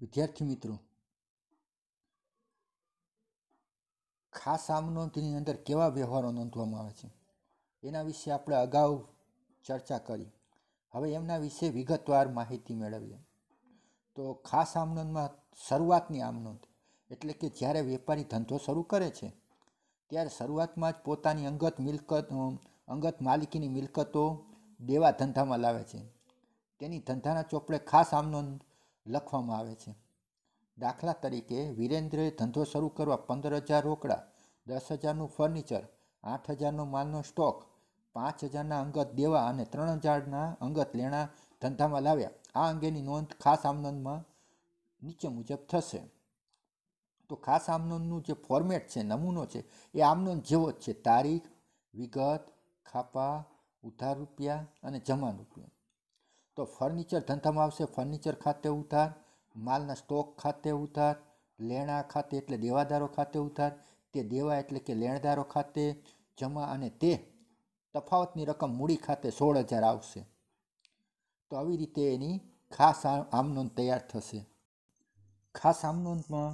વિદ્યાર્થી મિત્રો ખાસ આમ નોંધની અંદર કેવા વ્યવહારો નોંધવામાં આવે છે એના વિશે આપણે અગાઉ ચર્ચા કરી હવે એમના વિશે વિગતવાર માહિતી મેળવીએ તો ખાસ આમનોંધમાં શરૂઆતની આમનોંધ એટલે કે જ્યારે વેપારી ધંધો શરૂ કરે છે ત્યારે શરૂઆતમાં જ પોતાની અંગત મિલકત અંગત માલિકીની મિલકતો દેવા ધંધામાં લાવે છે તેની ધંધાના ચોપડે ખાસ આમનોંધ લખવામાં આવે છે દાખલા તરીકે વિરેન્દ્રએ ધંધો શરૂ કરવા પંદર હજાર રોકડા દસ હજારનું ફર્નિચર આઠ હજારનો માલનો સ્ટોક પાંચ હજારના અંગત દેવા અને ત્રણ હજારના અંગત લેણા ધંધામાં લાવ્યા આ અંગેની નોંધ ખાસ આમનોંધમાં નીચે મુજબ થશે તો ખાસ આમનોંદનું જે ફોર્મેટ છે નમૂનો છે એ આમનોંધ જેવો જ છે તારીખ વિગત ખાપા ઉધાર રૂપિયા અને જમા રૂપિયા તો ફર્નિચર ધંધામાં આવશે ફર્નિચર ખાતે ઉધાર માલના સ્ટોક ખાતે ઉધાર લેણા ખાતે એટલે દેવાદારો ખાતે ઉધાર તે દેવા એટલે કે લેણદારો ખાતે જમા અને તે તફાવતની રકમ મૂડી ખાતે સોળ હજાર આવશે તો આવી રીતે એની ખાસ આમનોંધ તૈયાર થશે ખાસ આમનોંધમાં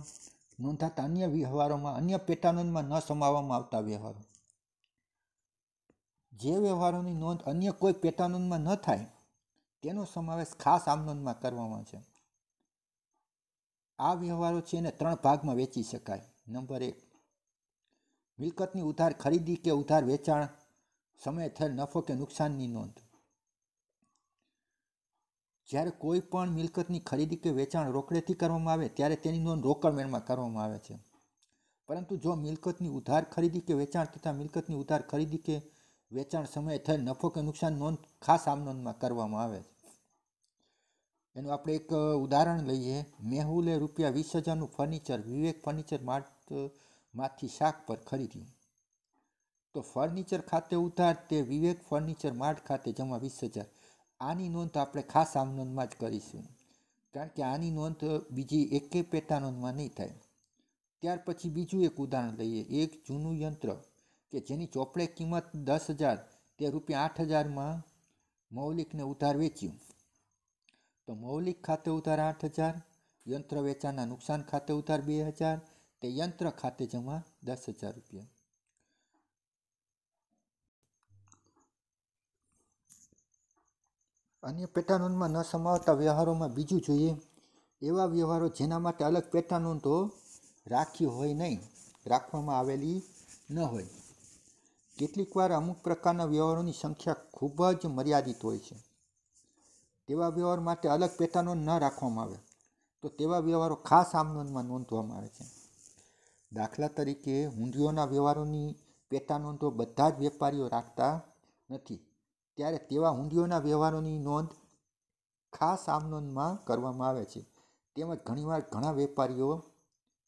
નોંધાતા અન્ય વ્યવહારોમાં અન્ય પેટાનોંધમાં ન સમાવવામાં આવતા વ્યવહારો જે વ્યવહારોની નોંધ અન્ય કોઈ પેટાનોંધમાં ન થાય તેનો સમાવેશ ખાસ આમનોંધમાં કરવામાં છે આ વ્યવહારો છે એને ત્રણ ભાગમાં વેચી શકાય નંબર એક મિલકતની ઉધાર ખરીદી કે ઉધાર વેચાણ સમયે થયેલ નફો કે નુકસાનની નોંધ જ્યારે કોઈ પણ મિલકતની ખરીદી કે વેચાણ રોકડેથી કરવામાં આવે ત્યારે તેની નોંધ રોકડમેળમાં કરવામાં આવે છે પરંતુ જો મિલકતની ઉધાર ખરીદી કે વેચાણ તથા મિલકતની ઉધાર ખરીદી કે વેચાણ સમયે થયેલ નફો કે નુકસાન નોંધ ખાસ આમનોંધમાં કરવામાં આવે છે એનું આપણે એક ઉદાહરણ લઈએ મેહુલે રૂપિયા વીસ હજારનું ફર્નિચર વિવેક ફર્નિચર માર્ટ માંથી શાક પર ખરીદ્યું તો ફર્નિચર ખાતે ઉધાર તે વિવેક ફર્નિચર માર્ટ ખાતે જમા વીસ હજાર આની નોંધ આપણે ખાસ આમનોંધમાં જ કરીશું કારણ કે આની નોંધ બીજી એકે પેટા નોંધમાં નહીં થાય ત્યાર પછી બીજું એક ઉદાહરણ લઈએ એક જૂનું યંત્ર કે જેની ચોપડે કિંમત દસ હજાર તે રૂપિયા આઠ હજારમાં મૌલિકને ઉધાર વેચ્યું તો મૌલિક ખાતે ઉધાર આઠ હજાર યંત્ર વેચાણના નુકસાન ખાતે ઉધાર બે હજાર તે યંત્ર ખાતે જમા દસ હજાર રૂપિયા અન્ય પેટા ન સમાવતા વ્યવહારોમાં બીજું જોઈએ એવા વ્યવહારો જેના માટે અલગ પેટા તો રાખી હોય નહીં રાખવામાં આવેલી ન હોય કેટલીકવાર અમુક પ્રકારના વ્યવહારોની સંખ્યા ખૂબ જ મર્યાદિત હોય છે તેવા વ્યવહાર માટે અલગ પેટાનો ન રાખવામાં આવે તો તેવા વ્યવહારો ખાસ આમનોંધમાં નોંધવામાં આવે છે દાખલા તરીકે હુંડીઓના વ્યવહારોની પેટા નોંધો બધા જ વેપારીઓ રાખતા નથી ત્યારે તેવા હુંડીઓના વ્યવહારોની નોંધ ખાસ આમનોંધમાં કરવામાં આવે છે તેમજ ઘણીવાર ઘણા વેપારીઓ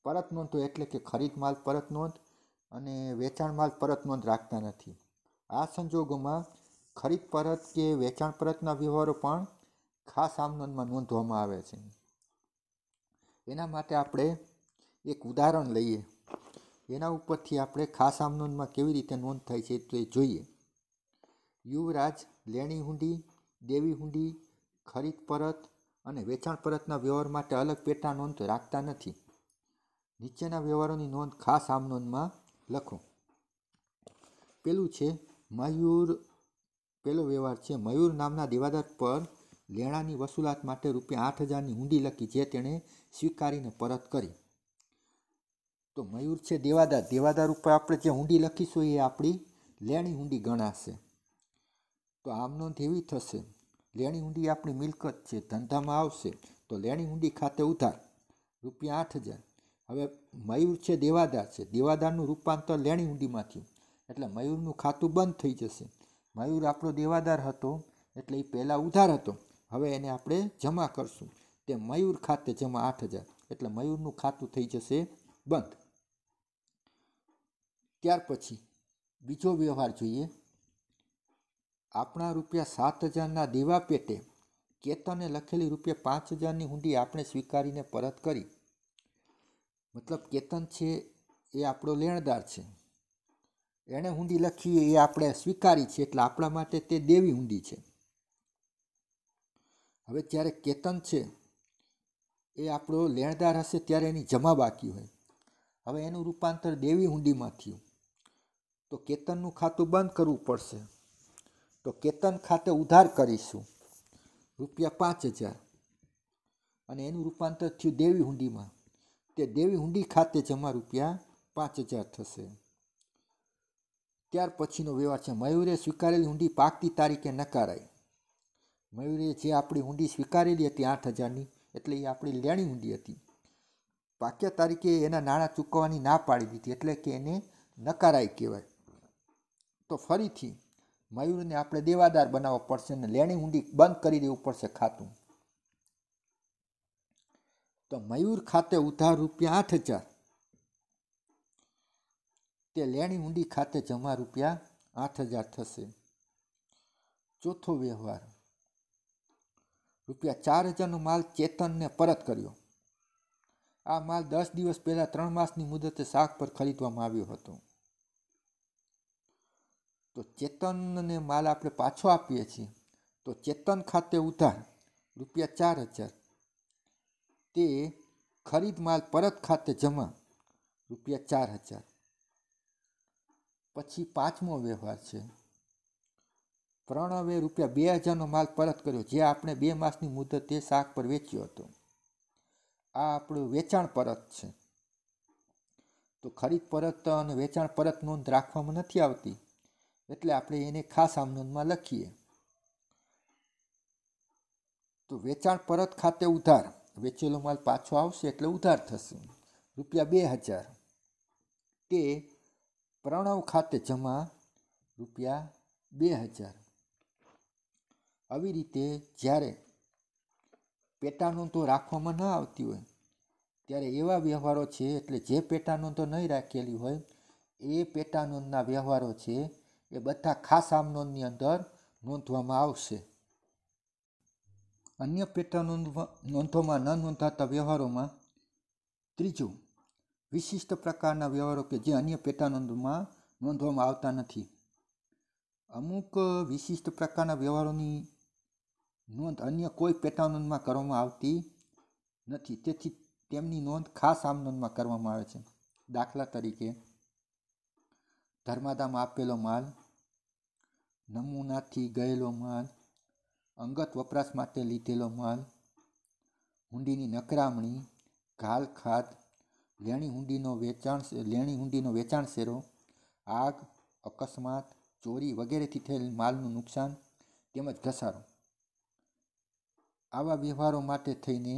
પરત નોંધો એટલે કે ખરીદ માલ પરત નોંધ અને વેચાણ માલ પરત નોંધ રાખતા નથી આ સંજોગોમાં ખરીદ પરત કે વેચાણ પરતના વ્યવહારો પણ ખાસ આમનોંધમાં નોંધવામાં આવે છે એના માટે આપણે એક ઉદાહરણ લઈએ એના ઉપરથી આપણે ખાસ આમનોંધમાં કેવી રીતે નોંધ થાય છે તે જોઈએ યુવરાજ લેણી હુંડી દેવી હુંડી ખરીદ પરત અને વેચાણ પરતના વ્યવહાર માટે અલગ પેટા નોંધ રાખતા નથી નીચેના વ્યવહારોની નોંધ ખાસ આમનોનમાં લખો પેલું છે મયુર પેલો વ્યવહાર છે મયુર નામના દેવાદાર પર લેણાની વસૂલાત માટે રૂપિયા આઠ હજારની હુંડી લખી જે તેણે સ્વીકારીને પરત કરી તો મયુર છે દેવાદાર દેવાદાર ઉપર આપણે જે ઊંડી લખીશું એ આપણી લેણી હુંડી ગણાશે તો આમ એવી થશે લેણી હુંડી આપણી મિલકત છે ધંધામાં આવશે તો લેણી હુંડી ખાતે ઉધાર રૂપિયા આઠ હજાર હવે મયુર છે દેવાદાર છે દેવાદારનું રૂપાંતર લેણી હુંડીમાં થયું એટલે મયુરનું ખાતું બંધ થઈ જશે મયુર આપણો દેવાદાર હતો એટલે એ પહેલાં ઉધાર હતો હવે એને આપણે જમા કરશું તે મયુર ખાતે જમા આઠ હજાર એટલે મયુરનું ખાતું થઈ જશે બંધ ત્યાર પછી બીજો વ્યવહાર જોઈએ આપણા રૂપિયા સાત હજારના દેવા પેટે કેતને લખેલી રૂપિયા પાંચ હજારની હુંડી આપણે સ્વીકારીને પરત કરી મતલબ કેતન છે એ આપણો લેણદાર છે એણે હુંડી લખી એ આપણે સ્વીકારી છે એટલે આપણા માટે તે દેવી હુંડી છે હવે જ્યારે કેતન છે એ આપણો લેણદાર હશે ત્યારે એની જમા બાકી હોય હવે એનું રૂપાંતર દેવી હુંડીમાં થયું તો કેતનનું ખાતું બંધ કરવું પડશે તો કેતન ખાતે ઉધાર કરીશું રૂપિયા પાંચ હજાર અને એનું રૂપાંતર થયું દેવી હુંડીમાં તે દેવી હુંડી ખાતે જમા રૂપિયા પાંચ હજાર થશે ત્યાર પછીનો વ્યવહાર છે મયુરે સ્વીકારેલી હુંડી પાકતી તારીખે નકારાય મયુરે જે આપણી ઊંડી સ્વીકારેલી હતી આઠ હજારની એટલે એ આપણી લેણી ઊંડી હતી પાક્ય તારીખે એના નાણાં ચૂકવવાની ના પાડી દીધી એટલે કે એને નકારાય કહેવાય તો ફરીથી મયુરને આપણે દેવાદાર બનાવવો પડશે અને લેણી ઊંડી બંધ કરી દેવું પડશે ખાતું તો મયુર ખાતે ઉધાર રૂપિયા આઠ હજાર તે લેણી ઊંડી ખાતે જમા રૂપિયા આઠ હજાર થશે ચોથો વ્યવહાર રૂપિયા ચાર હજારનો માલ ચેતનને પરત કર્યો આ માલ દસ દિવસ પહેલાં ત્રણ માસની મુદતે શાક પર ખરીદવામાં આવ્યો હતો તો ચેતનને માલ આપણે પાછો આપીએ છીએ તો ચેતન ખાતે ઉધાર રૂપિયા ચાર હજાર તે ખરીદ માલ પરત ખાતે જમા રૂપિયા ચાર હજાર પછી પાંચમો વ્યવહાર છે પ્રણવે રૂપિયા બે હજારનો માલ પરત કર્યો જે આપણે બે માસની મુદત તે શાક પર વેચ્યો હતો આ આપણું વેચાણ પરત છે તો ખરીદ પરત અને વેચાણ પરત નોંધ રાખવામાં નથી આવતી એટલે આપણે એને ખાસ આમનોંધમાં લખીએ તો વેચાણ પરત ખાતે ઉધાર વેચેલો માલ પાછો આવશે એટલે ઉધાર થશે રૂપિયા બે હજાર તે પ્રણવ ખાતે જમા રૂપિયા બે હજાર આવી રીતે જ્યારે પેટાનોંધ તો રાખવામાં ન આવતી હોય ત્યારે એવા વ્યવહારો છે એટલે જે પેટાનોંધો નહીં રાખેલી હોય એ પેટાનોંધના વ્યવહારો છે એ બધા ખાસ આમનોંધની અંદર નોંધવામાં આવશે અન્ય પેટા નોંધોમાં ન નોંધાતા વ્યવહારોમાં ત્રીજું વિશિષ્ટ પ્રકારના વ્યવહારો કે જે અન્ય પેટા નોંધમાં નોંધવામાં આવતા નથી અમુક વિશિષ્ટ પ્રકારના વ્યવહારોની નોંધ અન્ય કોઈ પેટાનોંધમાં કરવામાં આવતી નથી તેથી તેમની નોંધ ખાસ આમનોંધમાં કરવામાં આવે છે દાખલા તરીકે ધર્માદામાં આપેલો માલ નમૂનાથી ગયેલો માલ અંગત વપરાશ માટે લીધેલો માલ હુંડીની નકરામણી ઘાલ ખાત લેણી હુંડીનો વેચાણ લેણી હુંડીનો વેચાણ શેરો આગ અકસ્માત ચોરી વગેરેથી થયેલ માલનું નુકસાન તેમજ ઘસારો આવા વ્યવહારો માટે થઈને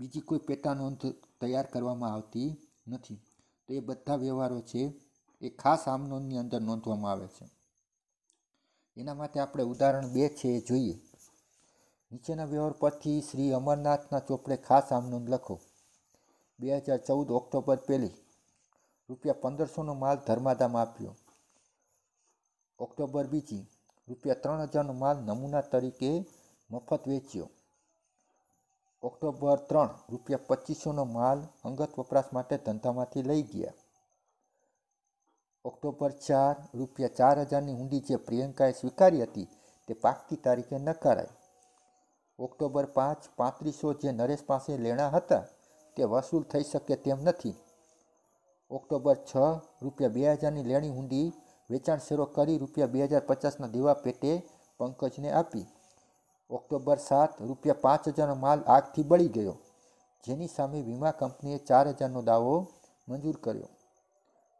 બીજી કોઈ પેટા નોંધ તૈયાર કરવામાં આવતી નથી તો એ બધા વ્યવહારો છે એ ખાસ આમ અંદર નોંધવામાં આવે છે એના માટે આપણે ઉદાહરણ બે છે એ જોઈએ નીચેના વ્યવહાર પરથી શ્રી અમરનાથના ચોપડે ખાસ આમ લખો બે હજાર ચૌદ ઓક્ટોબર પહેલી રૂપિયા પંદરસોનો માલ ધર્માદામાં આપ્યો ઓક્ટોબર બીજી રૂપિયા ત્રણ હજારનો માલ નમૂના તરીકે મફત વેચ્યો ઓક્ટોબર ત્રણ રૂપિયા પચીસોનો માલ અંગત વપરાશ માટે ધંધામાંથી લઈ ગયા ઓક્ટોબર ચાર રૂપિયા ચાર હજારની હુંડી જે પ્રિયંકાએ સ્વીકારી હતી તે પાકતી તારીખે નકારાઈ ઓક્ટોબર પાંચ પાંત્રીસો જે નરેશ પાસે લેણા હતા તે વસૂલ થઈ શકે તેમ નથી ઓક્ટોબર છ રૂપિયા બે હજારની લેણી હુંડી વેચાણ શેરો કરી રૂપિયા બે હજાર પચાસના દેવા પેટે પંકજને આપી ઓક્ટોબર સાત રૂપિયા પાંચ હજારનો માલ આગથી બળી ગયો જેની સામે વીમા કંપનીએ ચાર હજારનો દાવો મંજૂર કર્યો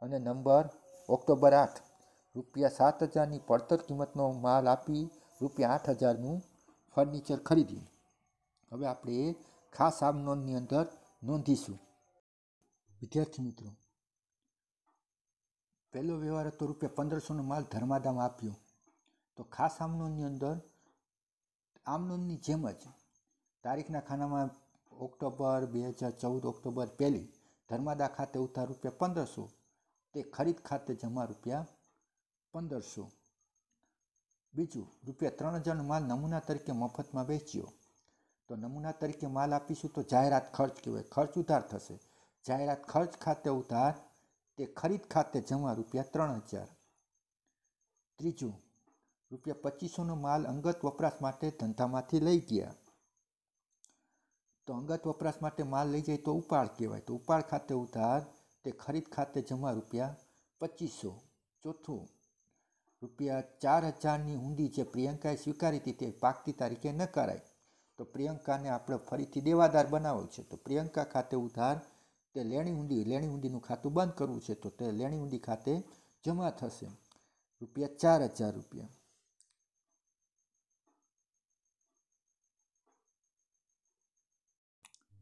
અને નંબર ઓક્ટોબર આઠ રૂપિયા સાત હજારની પડતર કિંમતનો માલ આપી રૂપિયા આઠ હજારનું ફર્નિચર ખરીદ્યું હવે આપણે ખાસ આમ નોંધની અંદર નોંધીશું વિદ્યાર્થી મિત્રો પહેલો વ્યવહાર હતો રૂપિયા પંદરસોનો માલ ધર્માદામ આપ્યો તો ખાસ આમનોનની અંદર આમનોનની જેમ જ તારીખના ખાનામાં ઓક્ટોબર બે હજાર ચૌદ ઓક્ટોબર પહેલી ધર્માદા ખાતે ઉધાર રૂપિયા પંદરસો તે ખરીદ ખાતે જમા રૂપિયા પંદરસો બીજું રૂપિયા ત્રણ હજારનો માલ નમૂના તરીકે મફતમાં વેચ્યો તો નમૂના તરીકે માલ આપીશું તો જાહેરાત ખર્ચ કહેવાય ખર્ચ ઉધાર થશે જાહેરાત ખર્ચ ખાતે ઉધાર તે ખરીદ ખાતે જમા રૂપિયા ત્રણ હજાર ત્રીજું રૂપિયા પચીસોનો માલ અંગત વપરાશ માટે ધંધામાંથી લઈ ગયા તો અંગત વપરાશ માટે માલ લઈ જાય તો ઉપાડ કહેવાય તો ઉપાડ ખાતે ઉધાર તે ખરીદ ખાતે જમા રૂપિયા પચીસો ચોથું રૂપિયા ચાર હજારની હુંડી જે પ્રિયંકાએ સ્વીકારી હતી તે પાકતી તારીખે નકારાય તો પ્રિયંકાને આપણે ફરીથી દેવાદાર બનાવવું છે તો પ્રિયંકા ખાતે ઉધાર તે લેણી ઊંડી લેણી ઊંડીનું ખાતું બંધ કરવું છે તો તે લેણી ઊંડી ખાતે જમા થશે રૂપિયા ચાર હજાર રૂપિયા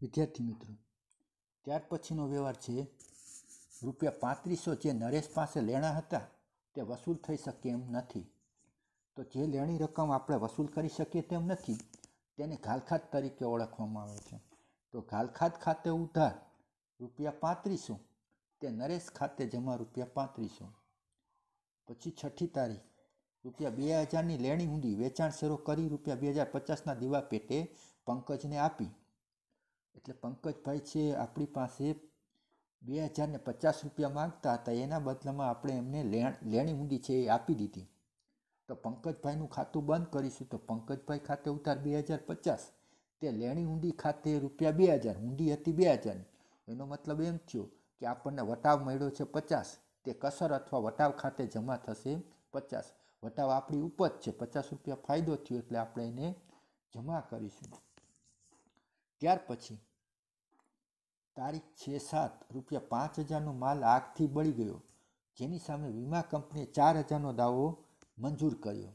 વિદ્યાર્થી મિત્રો ત્યાર પછીનો વ્યવહાર છે રૂપિયા પાંત્રીસો જે નરેશ પાસે લેણા હતા તે વસૂલ થઈ શકે એમ નથી તો જે લેણી રકમ આપણે વસૂલ કરી શકીએ તેમ નથી તેને ઘાલખાત તરીકે ઓળખવામાં આવે છે તો ઘાલખાત ખાતે ઉધાર રૂપિયા પાંત્રીસો તે નરેશ ખાતે જમા રૂપિયા પાંત્રીસો પછી છઠ્ઠી તારીખ રૂપિયા બે હજારની લેણી ઊંડી વેચાણ શરૂ કરી રૂપિયા બે હજાર પચાસના દીવા પેટે પંકજને આપી એટલે પંકજભાઈ છે આપણી પાસે બે હજારને પચાસ રૂપિયા માગતા હતા એના બદલામાં આપણે એમને લેણી ઊંડી છે એ આપી દીધી તો પંકજભાઈનું ખાતું બંધ કરીશું તો પંકજભાઈ ખાતે ઉતાર બે હજાર પચાસ તે લેણી ઊંડી ખાતે રૂપિયા બે હજાર ઊંડી હતી બે હજારની એનો મતલબ એમ થયો કે આપણને વટાવ મળ્યો છે પચાસ તે કસર અથવા વટાવ ખાતે જમા થશે પચાસ વટાવ આપણી ઉપજ છે પચાસ રૂપિયા ફાયદો થયો એટલે આપણે એને જમા કરીશું ત્યાર પછી તારીખ છે સાત રૂપિયા પાંચ હજારનો માલ આગથી બળી ગયો જેની સામે વીમા કંપનીએ ચાર હજારનો દાવો મંજૂર કર્યો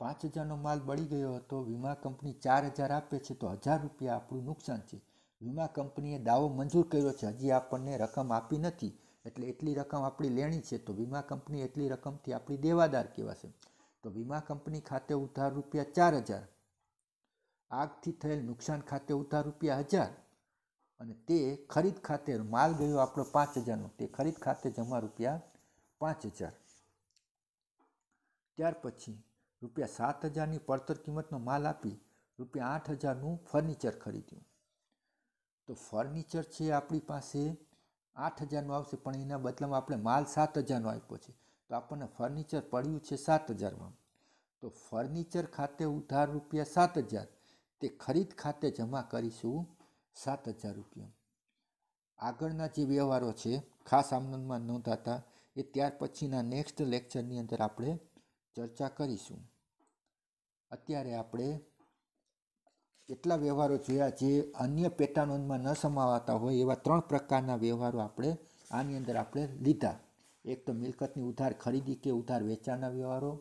પાંચ હજારનો માલ બળી ગયો હતો વીમા કંપની ચાર હજાર આપે છે તો હજાર રૂપિયા આપણું નુકસાન છે વીમા કંપનીએ દાવો મંજૂર કર્યો છે હજી આપણને રકમ આપી નથી એટલે એટલી રકમ આપણી લેણી છે તો વીમા કંપની એટલી રકમથી આપણી દેવાદાર કહેવાશે તો વીમા કંપની ખાતે ઉધાર રૂપિયા ચાર હજાર આગથી થયેલ નુકસાન ખાતે ઉધાર રૂપિયા હજાર અને તે ખરીદ ખાતે માલ ગયો આપણો પાંચ હજારનો તે ખરીદ ખાતે જમા રૂપિયા પાંચ હજાર ત્યાર પછી રૂપિયા સાત હજારની પડતર કિંમતનો માલ આપી રૂપિયા આઠ હજારનું ફર્નિચર ખરીદ્યું તો ફર્નિચર છે આપણી પાસે આઠ હજારનું આવશે પણ એના બદલામાં આપણે માલ સાત હજારનો આપ્યો છે તો આપણને ફર્નિચર પડ્યું છે સાત હજારમાં તો ફર્નિચર ખાતે ઉધાર રૂપિયા સાત હજાર તે ખરીદ ખાતે જમા કરીશું સાત હજાર રૂપિયા આગળના જે વ્યવહારો છે ખાસ આમનંદમાં નોંધાતા એ ત્યાર પછીના નેક્સ્ટ લેક્ચરની અંદર આપણે ચર્ચા કરીશું અત્યારે આપણે કેટલા વ્યવહારો જોયા જે અન્ય પેટા નોંધમાં ન સમાવાતા હોય એવા ત્રણ પ્રકારના વ્યવહારો આપણે આની અંદર આપણે લીધા એક તો મિલકતની ઉધાર ખરીદી કે ઉધાર વેચાણના વ્યવહારો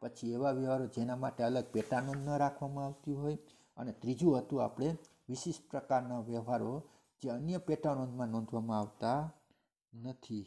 પછી એવા વ્યવહારો જેના માટે અલગ પેટા નોંધ ન રાખવામાં આવતી હોય અને ત્રીજું હતું આપણે વિશિષ્ટ પ્રકારના વ્યવહારો જે અન્ય પેટા નોંધમાં નોંધવામાં આવતા નથી